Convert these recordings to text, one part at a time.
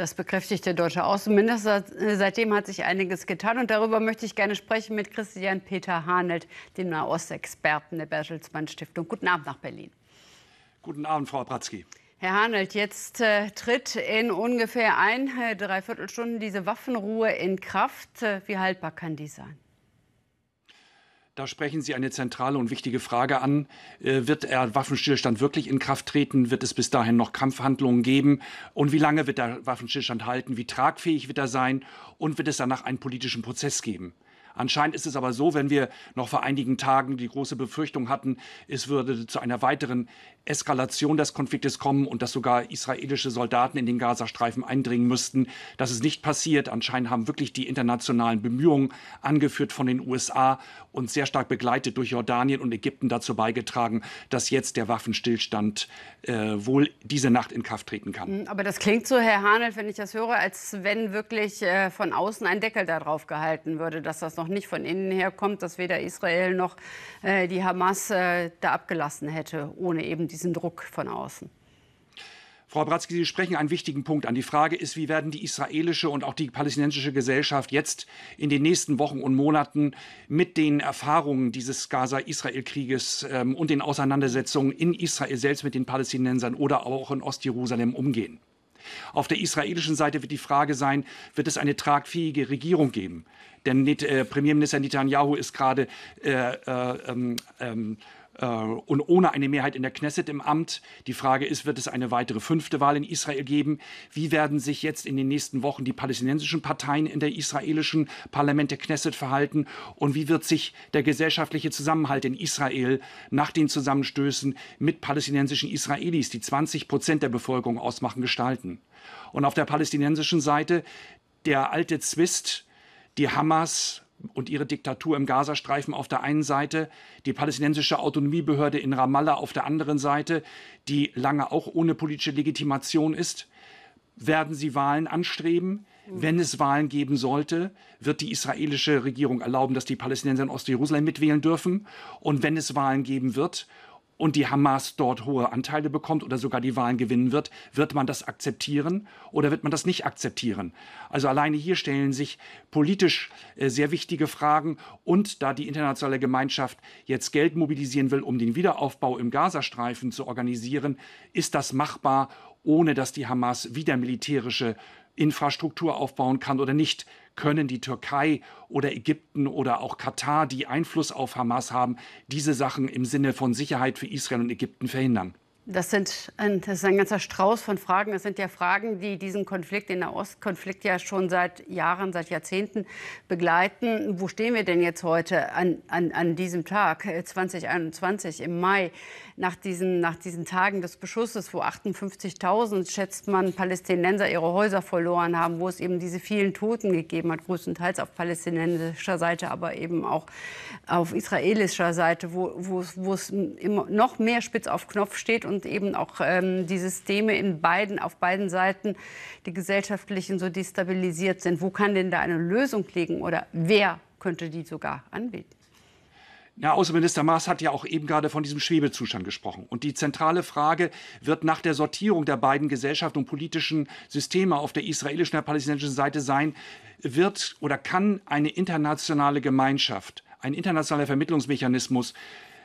Das bekräftigt der deutsche Außenminister. Seitdem hat sich einiges getan und darüber möchte ich gerne sprechen mit Christian Peter Hanelt, dem Nahostexperten der Bertelsmann Stiftung. Guten Abend nach Berlin. Guten Abend, Frau Abratzky. Herr Hanelt, jetzt äh, tritt in ungefähr ein, äh, dreiviertel Stunden diese Waffenruhe in Kraft. Äh, wie haltbar kann die sein? Da sprechen Sie eine zentrale und wichtige Frage an. Äh, wird der Waffenstillstand wirklich in Kraft treten? Wird es bis dahin noch Kampfhandlungen geben? Und wie lange wird der Waffenstillstand halten? Wie tragfähig wird er sein? Und wird es danach einen politischen Prozess geben? Anscheinend ist es aber so, wenn wir noch vor einigen Tagen die große Befürchtung hatten, es würde zu einer weiteren Eskalation des Konfliktes kommen und dass sogar israelische Soldaten in den Gazastreifen eindringen müssten. dass es nicht passiert. Anscheinend haben wirklich die internationalen Bemühungen, angeführt von den USA und sehr stark begleitet durch Jordanien und Ägypten, dazu beigetragen, dass jetzt der Waffenstillstand äh, wohl diese Nacht in Kraft treten kann. Hm, aber das klingt so, Herr Hanel, wenn ich das höre, als wenn wirklich äh, von außen ein Deckel darauf gehalten würde, dass das noch nicht von innen her kommt, dass weder Israel noch äh, die Hamas äh, da abgelassen hätte, ohne eben diesen Druck von außen. Frau Bratzke, Sie sprechen einen wichtigen Punkt an. Die Frage ist, wie werden die israelische und auch die palästinensische Gesellschaft jetzt in den nächsten Wochen und Monaten mit den Erfahrungen dieses Gaza-Israel-Krieges ähm, und den Auseinandersetzungen in Israel selbst mit den Palästinensern oder auch in Ostjerusalem umgehen? Auf der israelischen Seite wird die Frage sein, wird es eine tragfähige Regierung geben? Denn äh, Premierminister Netanyahu ist gerade äh, äh, ähm, ähm, äh, und ohne eine Mehrheit in der Knesset im Amt. Die Frage ist, wird es eine weitere fünfte Wahl in Israel geben? Wie werden sich jetzt in den nächsten Wochen die palästinensischen Parteien in der israelischen Parlament der Knesset verhalten? Und wie wird sich der gesellschaftliche Zusammenhalt in Israel nach den Zusammenstößen mit palästinensischen Israelis, die 20 Prozent der Bevölkerung ausmachen, gestalten? Und auf der palästinensischen Seite der alte Zwist, die Hamas und ihre Diktatur im Gazastreifen auf der einen Seite, die palästinensische Autonomiebehörde in Ramallah auf der anderen Seite, die lange auch ohne politische Legitimation ist. Werden sie Wahlen anstreben? Wenn es Wahlen geben sollte, wird die israelische Regierung erlauben, dass die Palästinenser in Ostjerusalem mitwählen dürfen. Und wenn es Wahlen geben wird und die Hamas dort hohe Anteile bekommt oder sogar die Wahlen gewinnen wird, wird man das akzeptieren oder wird man das nicht akzeptieren? Also alleine hier stellen sich politisch äh, sehr wichtige Fragen und da die internationale Gemeinschaft jetzt Geld mobilisieren will, um den Wiederaufbau im Gazastreifen zu organisieren, ist das machbar, ohne dass die Hamas wieder militärische Infrastruktur aufbauen kann oder nicht, können die Türkei oder Ägypten oder auch Katar, die Einfluss auf Hamas haben, diese Sachen im Sinne von Sicherheit für Israel und Ägypten verhindern. Das, sind ein, das ist ein ganzer Strauß von Fragen. Das sind ja Fragen, die diesen Konflikt, den Nahostkonflikt ja schon seit Jahren, seit Jahrzehnten begleiten. Wo stehen wir denn jetzt heute an, an, an diesem Tag, 2021 äh, im Mai, nach diesen, nach diesen Tagen des Beschusses, wo 58.000, schätzt man, Palästinenser ihre Häuser verloren haben, wo es eben diese vielen Toten gegeben hat, größtenteils auf palästinensischer Seite, aber eben auch auf israelischer Seite, wo, wo, wo es noch mehr spitz auf Knopf steht und und eben auch ähm, die Systeme in beiden, auf beiden Seiten, die gesellschaftlichen so destabilisiert sind. Wo kann denn da eine Lösung liegen oder wer könnte die sogar anbieten? Ja, Außenminister Maas hat ja auch eben gerade von diesem Schwebezustand gesprochen. Und die zentrale Frage wird nach der Sortierung der beiden Gesellschaften und politischen Systeme auf der israelischen und der palästinensischen Seite sein, wird oder kann eine internationale Gemeinschaft, ein internationaler Vermittlungsmechanismus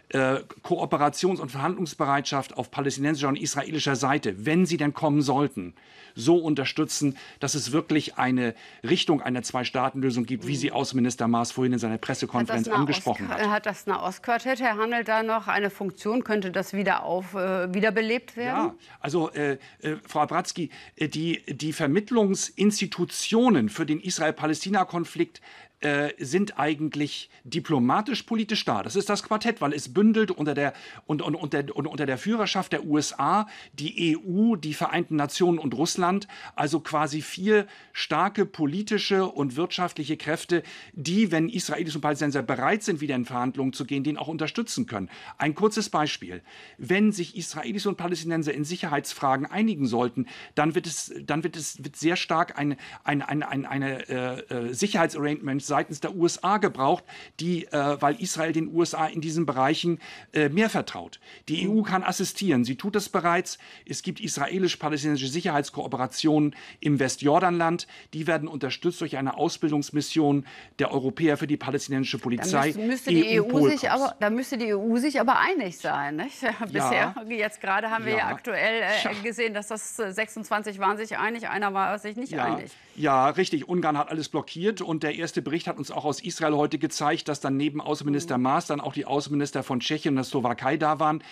äh, Kooperations- und Verhandlungsbereitschaft auf palästinensischer und israelischer Seite, wenn sie denn kommen sollten, so unterstützen, dass es wirklich eine Richtung einer Zwei-Staaten-Lösung gibt, wie sie Außenminister Maas vorhin in seiner Pressekonferenz hat angesprochen hat. Hat das Nahostquartett, Herr Handel, da noch eine Funktion? Könnte das wieder, auf, äh, wiederbelebt werden? Ja, also äh, äh Frau Abratzky, äh, die, die Vermittlungsinstitutionen für den Israel-Palästina-Konflikt äh, sind eigentlich diplomatisch-politisch da. Das ist das Quartett, weil es bündelt unter der, und, und, unter, und unter der Führerschaft der USA, die EU, die Vereinten Nationen und Russland, also quasi vier starke politische und wirtschaftliche Kräfte, die, wenn Israelis und Palästinenser bereit sind, wieder in Verhandlungen zu gehen, den auch unterstützen können. Ein kurzes Beispiel. Wenn sich Israelis und Palästinenser in Sicherheitsfragen einigen sollten, dann wird es, dann wird es wird sehr stark ein, ein, ein, ein, eine äh, äh Sicherheitsarrangement seitens der USA gebraucht, die, äh, weil Israel den USA in diesen Bereichen äh, mehr vertraut. Die EU kann assistieren. Sie tut es bereits. Es gibt israelisch-palästinensische Sicherheitskooperationen im Westjordanland. Die werden unterstützt durch eine Ausbildungsmission der Europäer für die palästinensische Polizei. Da müsste, müsste die EU, EU sich aber, da müsste die EU sich aber einig sein. Nicht? Bisher. Ja. Jetzt gerade haben wir ja, ja aktuell äh, gesehen, dass das 26 äh, waren sich einig, einer war sich nicht ja. einig. Ja, richtig. Ungarn hat alles blockiert und der erste Bericht Bericht hat uns auch aus Israel heute gezeigt, dass dann neben Außenminister Maas dann auch die Außenminister von Tschechien und der Slowakei da waren.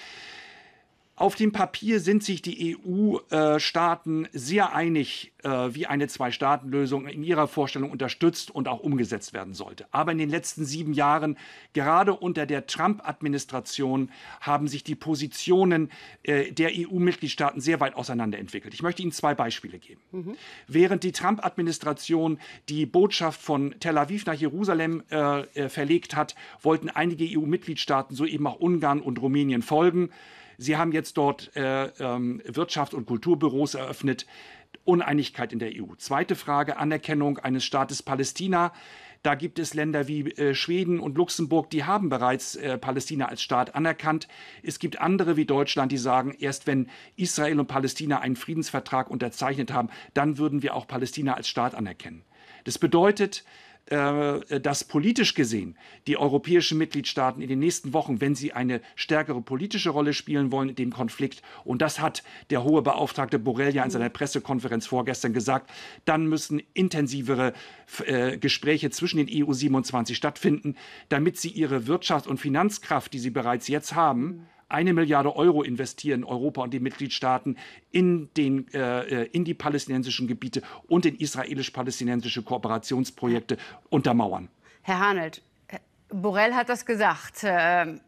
Auf dem Papier sind sich die EU-Staaten äh, sehr einig, äh, wie eine Zwei-Staaten-Lösung in ihrer Vorstellung unterstützt und auch umgesetzt werden sollte. Aber in den letzten sieben Jahren, gerade unter der Trump-Administration, haben sich die Positionen äh, der EU-Mitgliedstaaten sehr weit auseinanderentwickelt. Ich möchte Ihnen zwei Beispiele geben. Mhm. Während die Trump-Administration die Botschaft von Tel Aviv nach Jerusalem verlegt hat, wollten einige EU-Mitgliedstaaten, so eben auch Ungarn und Rumänien, folgen. Sie haben jetzt dort äh, ähm, Wirtschafts- und Kulturbüros eröffnet. Uneinigkeit in der EU. Zweite Frage, Anerkennung eines Staates Palästina. Da gibt es Länder wie äh, Schweden und Luxemburg, die haben bereits äh, Palästina als Staat anerkannt. Es gibt andere wie Deutschland, die sagen, erst wenn Israel und Palästina einen Friedensvertrag unterzeichnet haben, dann würden wir auch Palästina als Staat anerkennen. Das bedeutet, äh, dass politisch gesehen die europäischen Mitgliedstaaten in den nächsten Wochen, wenn sie eine stärkere politische Rolle spielen wollen, in dem Konflikt, und das hat der hohe Beauftragte Borrell ja in seiner Pressekonferenz vorgestern gesagt, dann müssen intensivere äh, Gespräche zwischen den EU 27 stattfinden, damit sie ihre Wirtschafts- und Finanzkraft, die sie bereits jetzt haben, eine Milliarde Euro investieren, Europa und die Mitgliedstaaten, in, den, äh, äh, in die palästinensischen Gebiete und in israelisch-palästinensische Kooperationsprojekte untermauern. Herr Hanelt, Borrell hat das gesagt. Ähm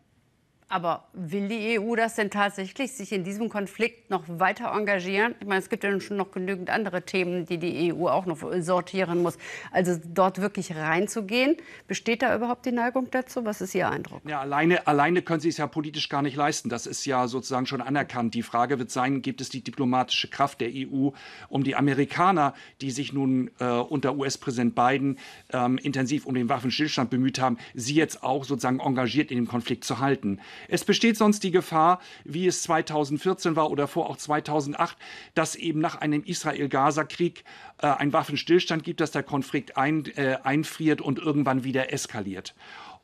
aber will die EU das denn tatsächlich, sich in diesem Konflikt noch weiter engagieren? Ich meine, es gibt ja schon noch genügend andere Themen, die die EU auch noch äh, sortieren muss. Also dort wirklich reinzugehen, besteht da überhaupt die Neigung dazu? Was ist Ihr Eindruck? Ja, alleine, alleine können Sie es ja politisch gar nicht leisten. Das ist ja sozusagen schon anerkannt. Die Frage wird sein, gibt es die diplomatische Kraft der EU, um die Amerikaner, die sich nun äh, unter US-Präsident Biden ähm, intensiv um den Waffenstillstand bemüht haben, sie jetzt auch sozusagen engagiert in dem Konflikt zu halten? Es besteht sonst die Gefahr, wie es 2014 war oder vor auch 2008, dass eben nach einem Israel-Gaza-Krieg äh, ein Waffenstillstand gibt, dass der Konflikt ein, äh, einfriert und irgendwann wieder eskaliert.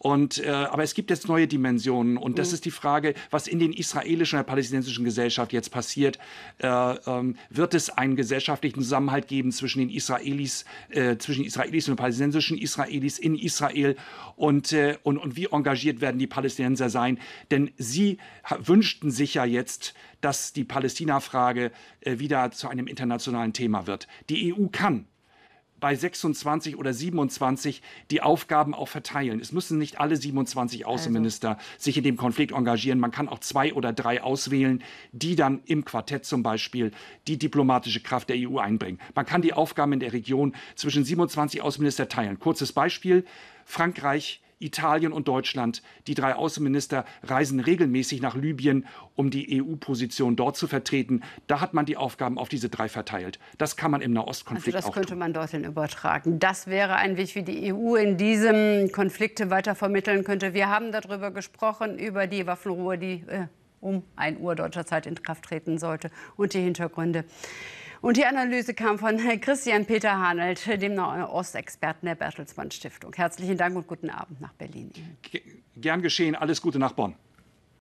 Und, äh, aber es gibt jetzt neue Dimensionen und das mhm. ist die Frage, was in den israelischen oder palästinensischen Gesellschaft jetzt passiert. Äh, ähm, wird es einen gesellschaftlichen Zusammenhalt geben zwischen den Israelis, äh, zwischen Israelis und palästinensischen Israelis in Israel und, äh, und, und wie engagiert werden die Palästinenser sein? Denn sie wünschten sich ja jetzt, dass die Palästina-Frage äh, wieder zu einem internationalen Thema wird. Die EU kann bei 26 oder 27 die Aufgaben auch verteilen. Es müssen nicht alle 27 also. Außenminister also. sich in dem Konflikt engagieren. Man kann auch zwei oder drei auswählen, die dann im Quartett zum Beispiel die diplomatische Kraft der EU einbringen. Man kann die Aufgaben in der Region zwischen 27 Außenminister teilen. Kurzes Beispiel. Frankreich Italien und Deutschland, die drei Außenminister, reisen regelmäßig nach Libyen, um die EU-Position dort zu vertreten. Da hat man die Aufgaben auf diese drei verteilt. Das kann man im Nahostkonflikt also das könnte man dorthin übertragen. Das wäre ein Weg, wie die EU in diesem Konflikt weiter vermitteln könnte. Wir haben darüber gesprochen, über die Waffenruhe, die äh, um 1 Uhr deutscher Zeit in Kraft treten sollte und die Hintergründe. Und die Analyse kam von Christian Peter Hanelt, dem Nahostexperten der Bertelsmann Stiftung. Herzlichen Dank und guten Abend nach Berlin. Gern geschehen. Alles Gute nach Bonn.